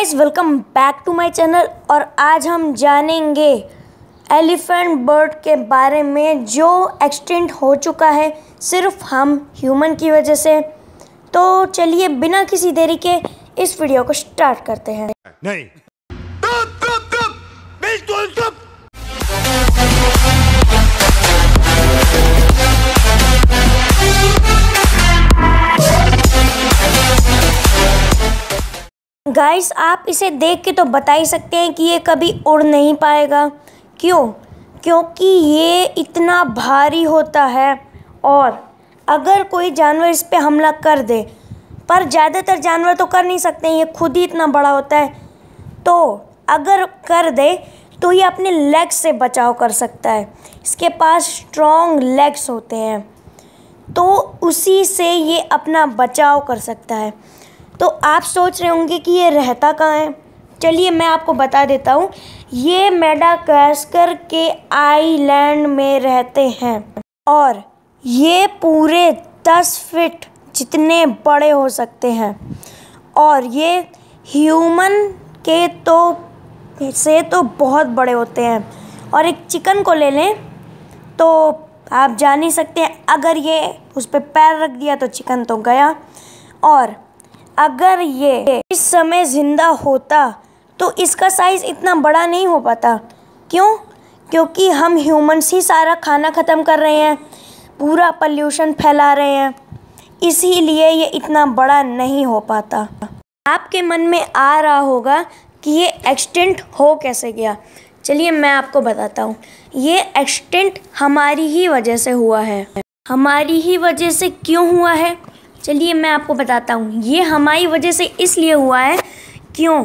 Guys welcome back to my channel और आज हम जानेंगे एलिफेंट बर्ड के बारे में जो एक्सटेंट हो चुका है सिर्फ हम ह्यूमन की वजह से तो चलिए बिना किसी देरी के इस वीडियो को स्टार्ट करते हैं नहीं तुप, तुप, तुप, तुप। गाइस आप इसे देख के तो बता ही सकते हैं कि ये कभी उड़ नहीं पाएगा क्यों क्योंकि ये इतना भारी होता है और अगर कोई जानवर इस पर हमला कर दे पर ज़्यादातर जानवर तो कर नहीं सकते ये खुद ही इतना बड़ा होता है तो अगर कर दे तो ये अपने लेग्स से बचाव कर सकता है इसके पास स्ट्रॉन्ग लेग्स होते हैं तो उसी से ये अपना बचाव कर सकता है तो आप सोच रहे होंगे कि ये रहता कहाँ है चलिए मैं आपको बता देता हूँ ये मेडागास्कर के आइलैंड में रहते हैं और ये पूरे दस फिट जितने बड़े हो सकते हैं और ये ह्यूमन के तो से तो बहुत बड़े होते हैं और एक चिकन को ले लें तो आप जान ही सकते हैं अगर ये उस पर पैर रख दिया तो चिकन तो गया और अगर ये इस समय ज़िंदा होता तो इसका साइज़ इतना बड़ा नहीं हो पाता क्यों क्योंकि हम ह्यूमंस ही सारा खाना ख़त्म कर रहे हैं पूरा पल्यूशन फैला रहे हैं इसीलिए ये इतना बड़ा नहीं हो पाता आपके मन में आ रहा होगा कि ये एक्सटेंट हो कैसे गया चलिए मैं आपको बताता हूँ ये एक्सटेंट हमारी ही वजह से हुआ है हमारी ही वजह से क्यों हुआ है चलिए मैं आपको बताता हूँ ये हमारी वजह से इसलिए हुआ है क्यों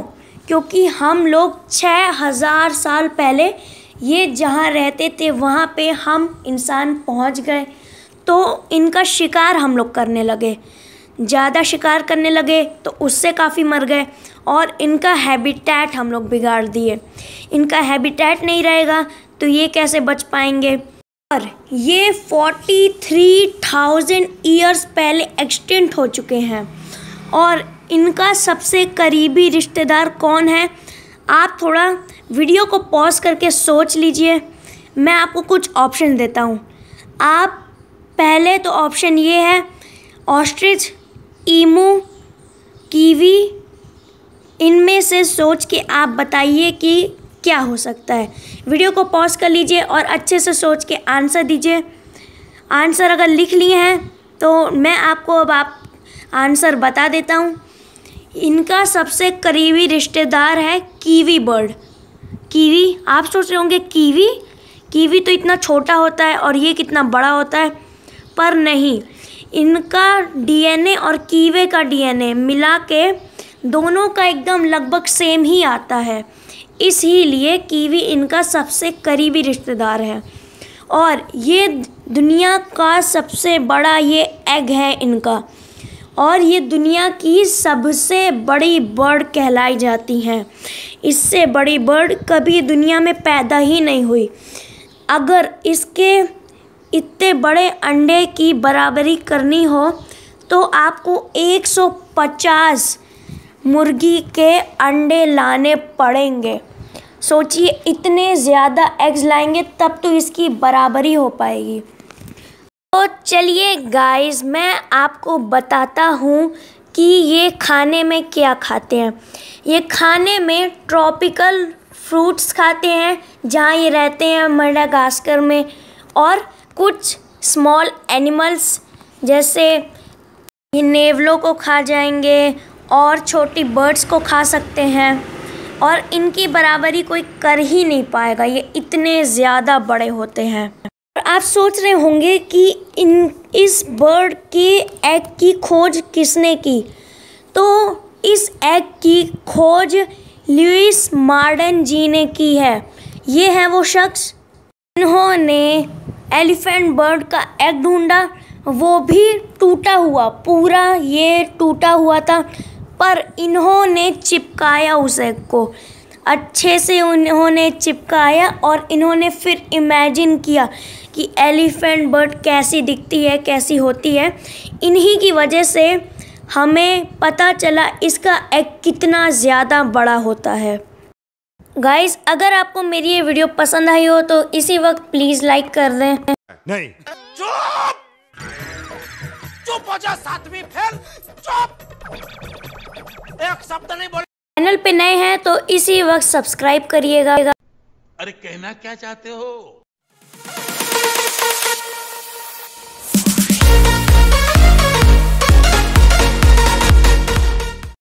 क्योंकि हम लोग छः हज़ार साल पहले ये जहाँ रहते थे वहाँ पे हम इंसान पहुँच गए तो इनका शिकार हम लोग करने लगे ज़्यादा शिकार करने लगे तो उससे काफ़ी मर गए और इनका हैबिटेट हम लोग बिगाड़ दिए इनका हैबिटेट नहीं रहेगा तो ये कैसे बच पाएंगे और ये 43,000 ईयर्स पहले एक्सटेंट हो चुके हैं और इनका सबसे करीबी रिश्तेदार कौन है आप थोड़ा वीडियो को पॉज करके सोच लीजिए मैं आपको कुछ ऑप्शन देता हूँ आप पहले तो ऑप्शन ये है ऑस्ट्रिच ईमू कीवी इनमें से सोच के आप बताइए कि क्या हो सकता है वीडियो को पॉज कर लीजिए और अच्छे से सोच के आंसर दीजिए आंसर अगर लिख लिए हैं तो मैं आपको अब आप आंसर बता देता हूँ इनका सबसे करीबी रिश्तेदार है कीवी बर्ड कीवी आप सोच रहे होंगे कीवी कीवी तो इतना छोटा होता है और ये कितना बड़ा होता है पर नहीं इनका डीएनए और कीवे का डीएनए मिला के दोनों का एकदम लगभग सेम ही आता है इसीलिए कीवी इनका सबसे करीबी रिश्तेदार है और ये दुनिया का सबसे बड़ा ये एग है इनका और ये दुनिया की सबसे बड़ी बर्ड कहलाई जाती हैं इससे बड़ी बर्ड कभी दुनिया में पैदा ही नहीं हुई अगर इसके इतने बड़े अंडे की बराबरी करनी हो तो आपको 150 मुर्गी के अंडे लाने पड़ेंगे सोचिए इतने ज़्यादा एग्स लाएंगे तब तो इसकी बराबरी हो पाएगी तो चलिए गाइस मैं आपको बताता हूँ कि ये खाने में क्या खाते हैं ये खाने में ट्रॉपिकल फ्रूट्स खाते हैं जहाँ ये रहते हैं मडागास्कर में और कुछ स्मॉल एनिमल्स जैसे नेवलों को खा जाएंगे और छोटी बर्ड्स को खा सकते हैं और इनकी बराबरी कोई कर ही नहीं पाएगा ये इतने ज़्यादा बड़े होते हैं और आप सोच रहे होंगे कि इन इस बर्ड के एग की खोज किसने की तो इस एग की खोज लुइस मार्डन जी ने की है ये है वो शख्स इन्होंने एलिफेंट बर्ड का एग ढूंढा वो भी टूटा हुआ पूरा ये टूटा हुआ था पर इन्होंने चिपकाया उसे को अच्छे से उन्होंने चिपकाया और इन्होंने फिर इमेजिन किया कि एलिफेंट बर्ड कैसी दिखती है कैसी होती है इन्हीं की वजह से हमें पता चला इसका एग कितना ज़्यादा बड़ा होता है गाइस अगर आपको मेरी ये वीडियो पसंद आई हो तो इसी वक्त प्लीज लाइक कर दें नहीं चुप चुप हो जा सातवीं फिर चुप एक शब्द नहीं बोले चैनल पे नए हैं तो इसी वक्त सब्सक्राइब करिएगा अरे कहना क्या चाहते हो